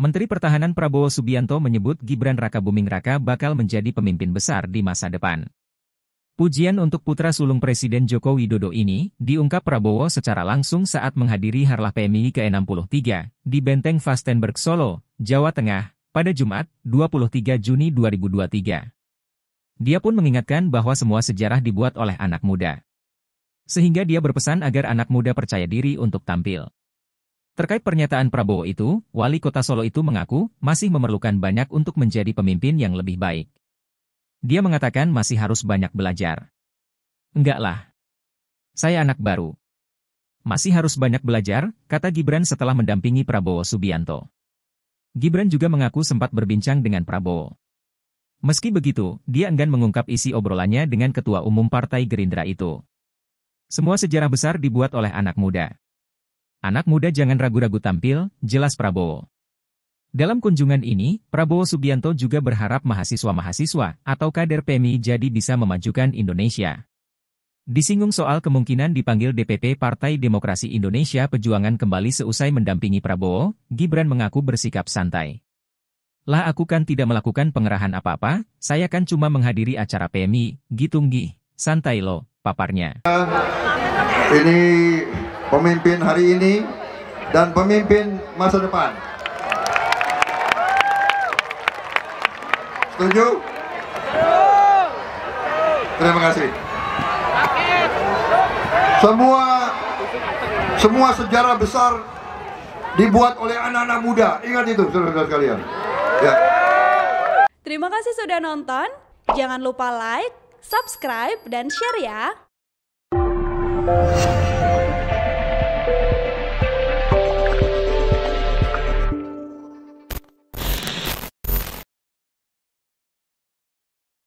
Menteri Pertahanan Prabowo Subianto menyebut Gibran Raka Buming Raka bakal menjadi pemimpin besar di masa depan. Pujian untuk putra sulung Presiden Joko Widodo ini diungkap Prabowo secara langsung saat menghadiri Harlah PMI ke-63 di Benteng Fastenberg Solo, Jawa Tengah, pada Jumat, 23 Juni 2023. Dia pun mengingatkan bahwa semua sejarah dibuat oleh anak muda. Sehingga dia berpesan agar anak muda percaya diri untuk tampil. Terkait pernyataan Prabowo itu, wali kota Solo itu mengaku masih memerlukan banyak untuk menjadi pemimpin yang lebih baik. Dia mengatakan masih harus banyak belajar. Enggaklah. Saya anak baru. Masih harus banyak belajar, kata Gibran setelah mendampingi Prabowo Subianto. Gibran juga mengaku sempat berbincang dengan Prabowo. Meski begitu, dia enggan mengungkap isi obrolannya dengan Ketua Umum Partai Gerindra itu. Semua sejarah besar dibuat oleh anak muda. Anak muda jangan ragu-ragu tampil, jelas Prabowo. Dalam kunjungan ini, Prabowo Subianto juga berharap mahasiswa-mahasiswa atau kader PMI jadi bisa memajukan Indonesia. Disinggung soal kemungkinan dipanggil DPP Partai Demokrasi Indonesia Pejuangan kembali seusai mendampingi Prabowo, Gibran mengaku bersikap santai. Lah aku kan tidak melakukan pengerahan apa-apa, saya kan cuma menghadiri acara PMI, gitunggi, santai lo, paparnya. Ini pemimpin hari ini dan pemimpin masa depan. Setuju? Terima kasih. Semua semua sejarah besar dibuat oleh anak-anak muda. Ingat itu, saudara-saudara sekalian. Ya. Terima kasih sudah nonton. Jangan lupa like, subscribe, dan share ya.